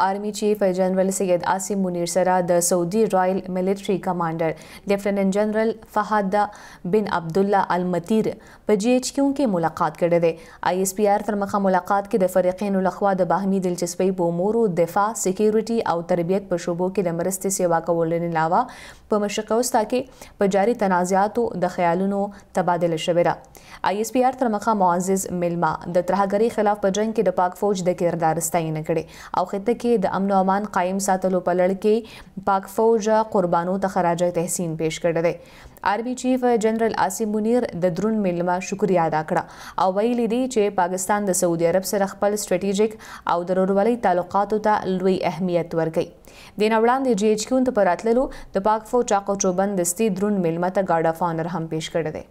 Army Chief General Syed Asim Munir Sara, the Saudi Royal Military Commander, Lieutenant General Fahad bin Abdullah Al Matir په جی ایچ کیو کې ملاقات کړې ده آی ایس پی آر تر مخه ملاقات کې د فرقین الاخوا د باهمي دلچسپي په امور او دفاع سکیورټي او تربيت په شوبو کې د مرستې سیوا کولو نه علاوه په مشرق اوستا کې په جاري تنازعاتو د خیالونو تبادله شوې ده آی ایس پی آر تر مخه معزز ملما د ترهګری خلاف په جنگ کې د پاک فوج د کردار ستاینه کړې او خطه کې د امن او امان قائم ساتلو په لړ کې پاک فوج قربانو ته خراج تحسین پیښ کړی دی آرمی چیف جنرال عاصم منیر د درون میلمه شکریا ادا کړه او ویل دي چې پاکستان د سعودي عرب سره خپل ستراتیژیک او ضرورولي تعلقاتو ته لوی اهمیت ورکړي دین وړاندې جی ایچ کیو ته پراتللو د پاک فوج چاقو چوبندستي درون میلمه ته ګارډ افانر هم پیښ کړی دی